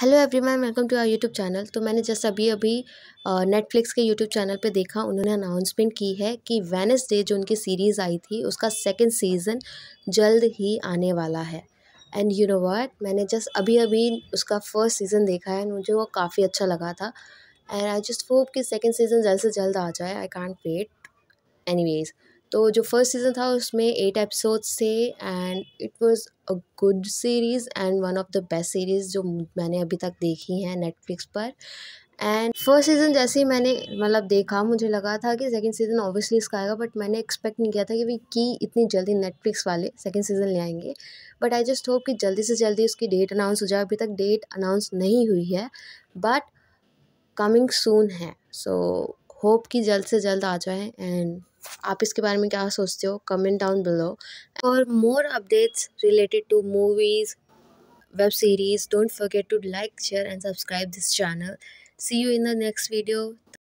hello everyone welcome to our YouTube channel तो मैंने just अभी अभी नेटफ्लिक्स के यूट्यूब चैनल पे देखा उन्होंने अनाउंसमेंट की है कि वेनसडे जो उनकी सीरीज़ आई थी उसका सेकंड सीज़न जल्द ही आने वाला है एंड यू नो व्हाट मैंने जस्ट अभी अभी उसका फर्स्ट सीज़न देखा है मुझे वो काफ़ी अच्छा लगा था एंड आई जस्ट होप कि सेकेंड सीज़न जल्द से जल्द आ जाए आई कॉन्ट वेट एनी तो जो फर्स्ट सीज़न था उसमें एट एपिसोड्स थे and it was a good series and one of the best series जो मैंने अभी तक देखी है नेटफ्लिक्स पर एंड फर्स्ट सीज़न जैसे ही मैंने मतलब देखा मुझे लगा था कि सेकंड सीज़न ऑब्वियसली इसका आएगा बट मैंने एक्सपेक्ट नहीं किया था कि भाई की इतनी जल्दी नेटफ्लिक्स वाले सेकंड सीज़न ले आएंगे बट आई जस्ट होप कि जल्दी से जल्दी उसकी डेट अनाउंस हो जाए अभी तक डेट अनाउंस नहीं हुई है बट कमिंग सून है सो so, होप कि जल्द से जल्द आ जाए एंड आप इसके बारे में क्या सोचते हो कमेंट डाउन बिलो और more updates related to movies web series don't forget to like share and subscribe this channel see you in the next video